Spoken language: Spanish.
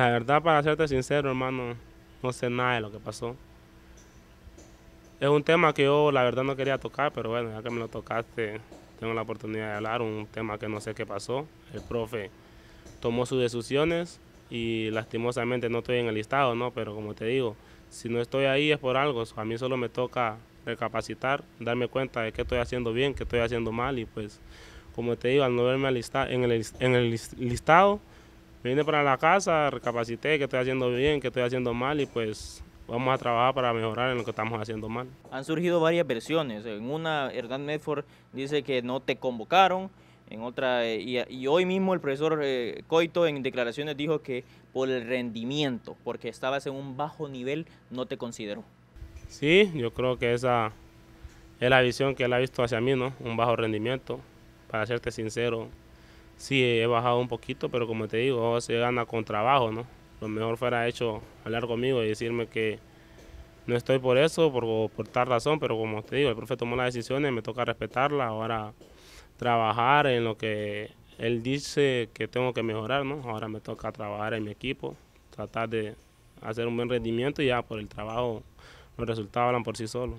La verdad, para serte sincero, hermano, no sé nada de lo que pasó. Es un tema que yo la verdad no quería tocar, pero bueno, ya que me lo tocaste, tengo la oportunidad de hablar. Un tema que no sé qué pasó. El profe tomó sus decisiones y lastimosamente no estoy en el listado, ¿no? Pero como te digo, si no estoy ahí es por algo. A mí solo me toca recapacitar, darme cuenta de qué estoy haciendo bien, qué estoy haciendo mal y pues, como te digo, al no verme en el listado, vine para la casa, recapacité que estoy haciendo bien, que estoy haciendo mal y pues vamos a trabajar para mejorar en lo que estamos haciendo mal. Han surgido varias versiones. En una, Hernán Medford dice que no te convocaron. En otra, eh, y, hoy mismo el profesor eh, Coito en declaraciones dijo que por el rendimiento, porque estabas en un bajo nivel, no te consideró. Sí, yo creo que esa es la visión que él ha visto hacia mí, ¿no? Un bajo rendimiento. Para serte sincero, Sí, he bajado un poquito, pero como te digo, se gana con trabajo, ¿no? Lo mejor fuera hecho hablar conmigo y decirme que no estoy por eso, por, por tal razón, pero como te digo, el profe tomó las decisiones, me toca respetarlas, ahora trabajar en lo que él dice que tengo que mejorar, ¿no? Ahora me toca trabajar en mi equipo, tratar de hacer un buen rendimiento y ya por el trabajo los resultados hablan por sí solos.